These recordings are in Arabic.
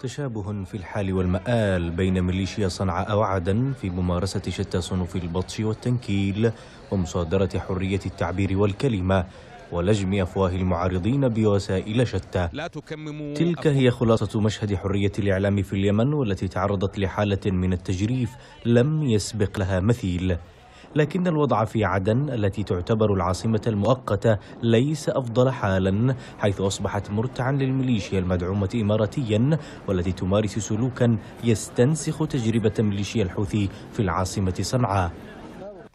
تشابه في الحال والمآل بين ميليشيا صنعاء وعدن في ممارسة شتى صنوف البطش والتنكيل ومصادرة حرية التعبير والكلمة ولجم أفواه المعارضين بوسائل شتى لا تكمموا تلك هي خلاصة مشهد حرية الإعلام في اليمن والتي تعرضت لحالة من التجريف لم يسبق لها مثيل لكن الوضع في عدن التي تعتبر العاصمة المؤقتة ليس أفضل حالا حيث أصبحت مرتعا للميليشيا المدعومة إماراتيا والتي تمارس سلوكا يستنسخ تجربة ميليشيا الحوثي في العاصمة صنعاء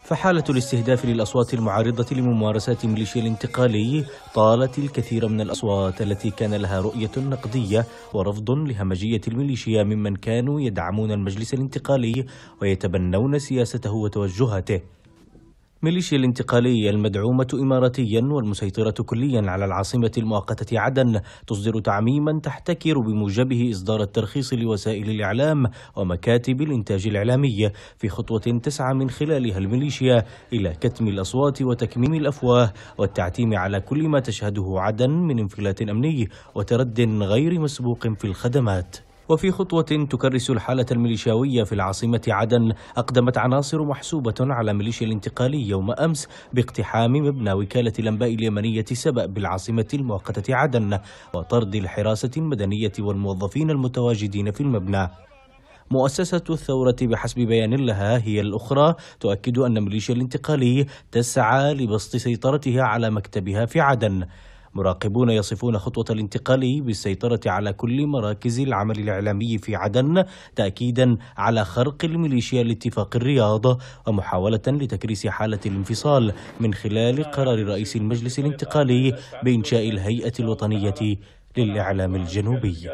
فحالة الاستهداف للأصوات المعارضة لممارسات ميليشيا الانتقالي طالت الكثير من الأصوات التي كان لها رؤية نقدية ورفض لهمجية الميليشيا ممن كانوا يدعمون المجلس الانتقالي ويتبنون سياسته وتوجهاته ميليشيا الانتقالية المدعومة إماراتيا والمسيطرة كليا على العاصمة المؤقتة عدن تصدر تعميما تحتكر بموجبه إصدار الترخيص لوسائل الإعلام ومكاتب الإنتاج الإعلامي في خطوة تسعى من خلالها الميليشيا إلى كتم الأصوات وتكميم الأفواه والتعتيم على كل ما تشهده عدن من انفلات أمني وترد غير مسبوق في الخدمات وفي خطوة تكرس الحالة الميليشياوية في العاصمة عدن أقدمت عناصر محسوبة على ميليشيا الانتقالي يوم أمس باقتحام مبنى وكالة الأنباء اليمنية سبأ بالعاصمة المؤقتة عدن وطرد الحراسة المدنية والموظفين المتواجدين في المبنى مؤسسة الثورة بحسب بيان لها هي الأخرى تؤكد أن ميليشيا الانتقالي تسعى لبسط سيطرتها على مكتبها في عدن مراقبون يصفون خطوة الانتقال بالسيطرة على كل مراكز العمل الإعلامي في عدن تأكيدا على خرق الميليشيا لاتفاق الرياض ومحاولة لتكريس حالة الانفصال من خلال قرار رئيس المجلس الانتقالي بإنشاء الهيئة الوطنية للإعلام الجنوبي